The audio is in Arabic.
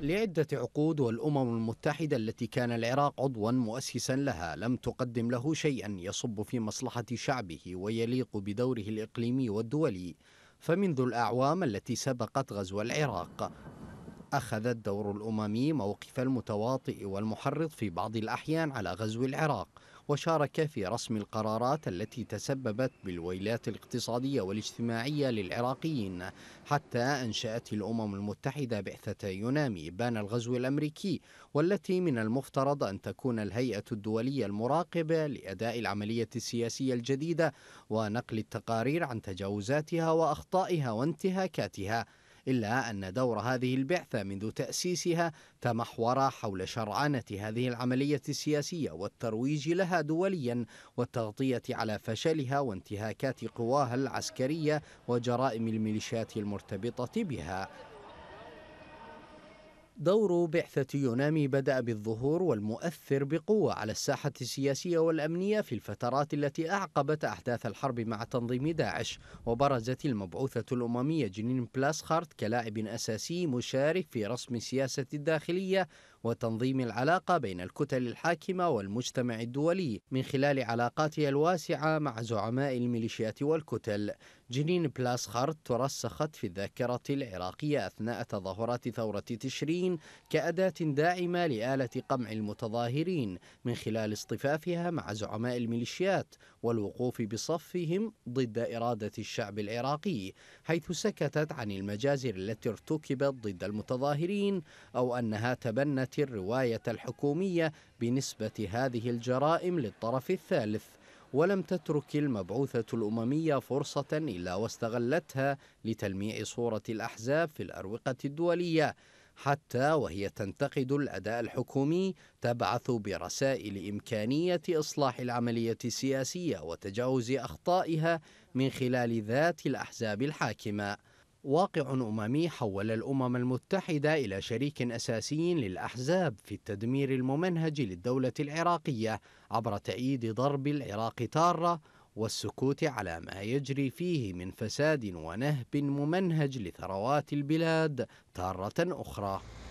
لعدة عقود والأمم المتحدة التي كان العراق عضوا مؤسسا لها لم تقدم له شيئا يصب في مصلحة شعبه ويليق بدوره الإقليمي والدولي فمنذ الأعوام التي سبقت غزو العراق أخذ الدور الأممي موقف المتواطئ والمحرض في بعض الأحيان على غزو العراق وشارك في رسم القرارات التي تسببت بالويلات الاقتصادية والاجتماعية للعراقيين حتى أنشأت الأمم المتحدة بعثة يونامي بان الغزو الأمريكي والتي من المفترض أن تكون الهيئة الدولية المراقبة لأداء العملية السياسية الجديدة ونقل التقارير عن تجاوزاتها وأخطائها وانتهاكاتها إلا أن دور هذه البعثة منذ تأسيسها تمحور حول شرعنة هذه العملية السياسية والترويج لها دوليا والتغطية على فشلها وانتهاكات قواها العسكرية وجرائم الميليشيات المرتبطة بها دور بعثة يونامي بدأ بالظهور والمؤثر بقوة على الساحة السياسية والأمنية في الفترات التي أعقبت أحداث الحرب مع تنظيم داعش وبرزت المبعوثة الأممية جنين بلاسخارت كلاعب أساسي مشارك في رسم السياسة الداخلية وتنظيم العلاقة بين الكتل الحاكمة والمجتمع الدولي من خلال علاقاتها الواسعة مع زعماء الميليشيات والكتل جنين بلاسخارت ترسخت في الذاكرة العراقية أثناء تظاهرات ثورة تشرين كأداة داعمة لآلة قمع المتظاهرين من خلال اصطفافها مع زعماء الميليشيات والوقوف بصفهم ضد إرادة الشعب العراقي حيث سكتت عن المجازر التي ارتكبت ضد المتظاهرين أو أنها تبنت الرواية الحكومية بنسبة هذه الجرائم للطرف الثالث ولم تترك المبعوثة الأممية فرصة إلا واستغلتها لتلميع صورة الأحزاب في الأروقة الدولية حتى وهي تنتقد الأداء الحكومي تبعث برسائل إمكانية إصلاح العملية السياسية وتجاوز أخطائها من خلال ذات الأحزاب الحاكمة واقع أممي حول الأمم المتحدة إلى شريك أساسي للأحزاب في التدمير الممنهج للدولة العراقية عبر تأييد ضرب العراق تارة والسكوت على ما يجري فيه من فساد ونهب ممنهج لثروات البلاد تارة أخرى